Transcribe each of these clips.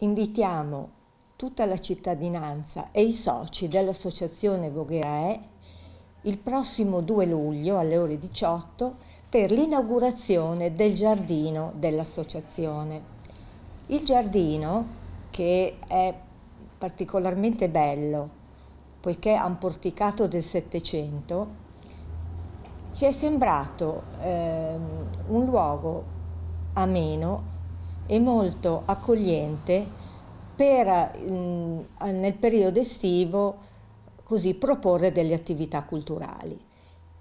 Invitiamo tutta la cittadinanza e i soci dell'Associazione Vogherae il prossimo 2 luglio alle ore 18 per l'inaugurazione del giardino dell'Associazione. Il giardino, che è particolarmente bello, poiché ha un porticato del Settecento, ci è sembrato eh, un luogo ameno e molto accogliente per mm, nel periodo estivo così proporre delle attività culturali.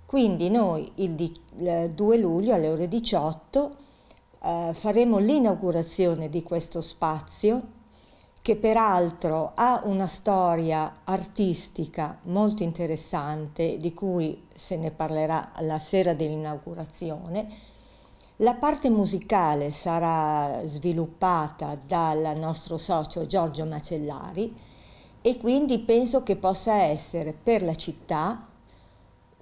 Quindi noi il 2 luglio alle ore 18 eh, faremo l'inaugurazione di questo spazio che peraltro ha una storia artistica molto interessante di cui se ne parlerà la sera dell'inaugurazione la parte musicale sarà sviluppata dal nostro socio Giorgio Macellari e quindi penso che possa essere per la città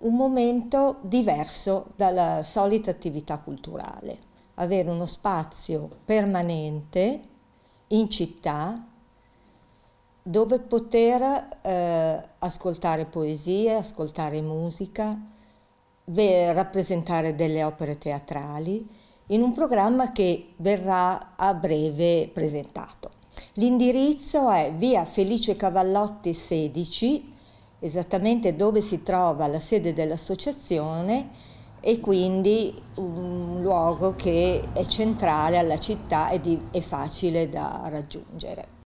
un momento diverso dalla solita attività culturale. Avere uno spazio permanente in città dove poter eh, ascoltare poesie, ascoltare musica, rappresentare delle opere teatrali in un programma che verrà a breve presentato. L'indirizzo è via Felice Cavallotti 16, esattamente dove si trova la sede dell'associazione e quindi un luogo che è centrale alla città ed è facile da raggiungere.